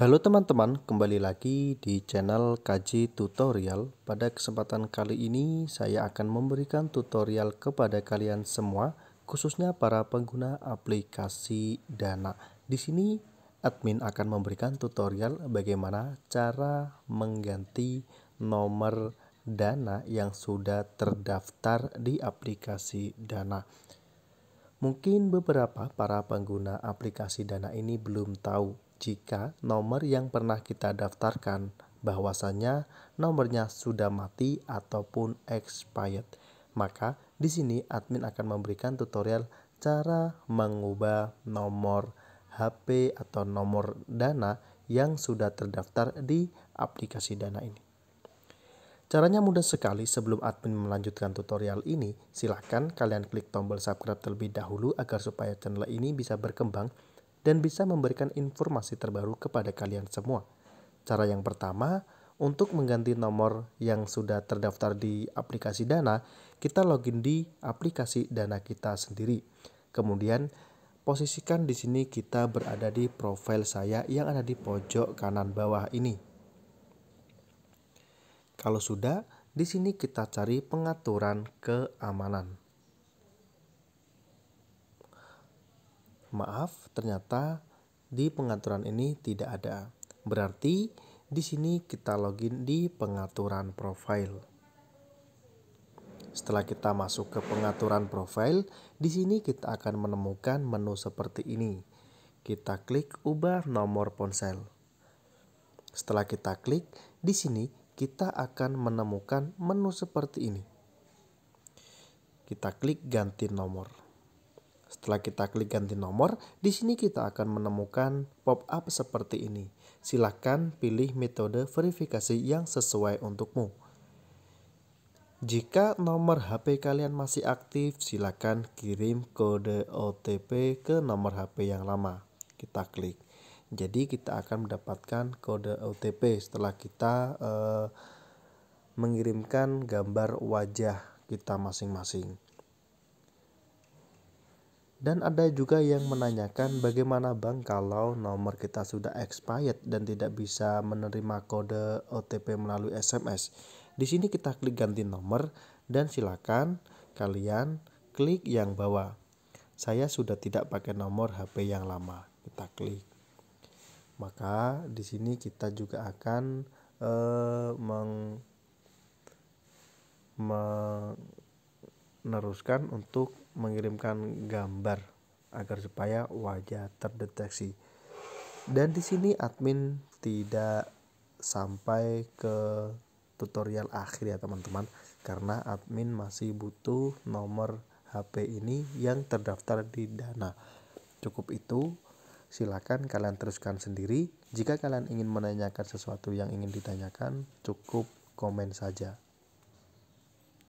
Halo teman-teman, kembali lagi di channel Kaji Tutorial. Pada kesempatan kali ini, saya akan memberikan tutorial kepada kalian semua, khususnya para pengguna aplikasi Dana. Di sini, admin akan memberikan tutorial bagaimana cara mengganti nomor Dana yang sudah terdaftar di aplikasi Dana. Mungkin beberapa para pengguna aplikasi Dana ini belum tahu jika nomor yang pernah kita daftarkan bahwasanya nomornya sudah mati ataupun expired. Maka di sini admin akan memberikan tutorial cara mengubah nomor HP atau nomor dana yang sudah terdaftar di aplikasi Dana ini. Caranya mudah sekali sebelum admin melanjutkan tutorial ini, silahkan kalian klik tombol subscribe terlebih dahulu agar supaya channel ini bisa berkembang dan bisa memberikan informasi terbaru kepada kalian semua. Cara yang pertama, untuk mengganti nomor yang sudah terdaftar di aplikasi Dana, kita login di aplikasi Dana kita sendiri. Kemudian, posisikan di sini kita berada di profil saya yang ada di pojok kanan bawah ini. Kalau sudah, di sini kita cari pengaturan keamanan. Maaf, ternyata di pengaturan ini tidak ada. Berarti di sini kita login di pengaturan profile. Setelah kita masuk ke pengaturan profile, di sini kita akan menemukan menu seperti ini. Kita klik ubah nomor ponsel. Setelah kita klik, di sini kita akan menemukan menu seperti ini. Kita klik ganti nomor. Setelah kita klik ganti nomor, di sini kita akan menemukan pop-up seperti ini. Silakan pilih metode verifikasi yang sesuai untukmu. Jika nomor HP kalian masih aktif, silakan kirim kode OTP ke nomor HP yang lama. Kita klik. Jadi kita akan mendapatkan kode OTP setelah kita eh, mengirimkan gambar wajah kita masing-masing. Dan ada juga yang menanyakan bagaimana bang kalau nomor kita sudah expired dan tidak bisa menerima kode OTP melalui SMS. Di sini kita klik ganti nomor dan silakan kalian klik yang bawah. Saya sudah tidak pakai nomor HP yang lama. Kita klik. Maka di sini kita juga akan uh, meng, meng meneruskan untuk mengirimkan gambar agar supaya wajah terdeteksi. Dan di sini admin tidak sampai ke tutorial akhir ya teman-teman karena admin masih butuh nomor HP ini yang terdaftar di Dana. Cukup itu, silakan kalian teruskan sendiri. Jika kalian ingin menanyakan sesuatu yang ingin ditanyakan, cukup komen saja.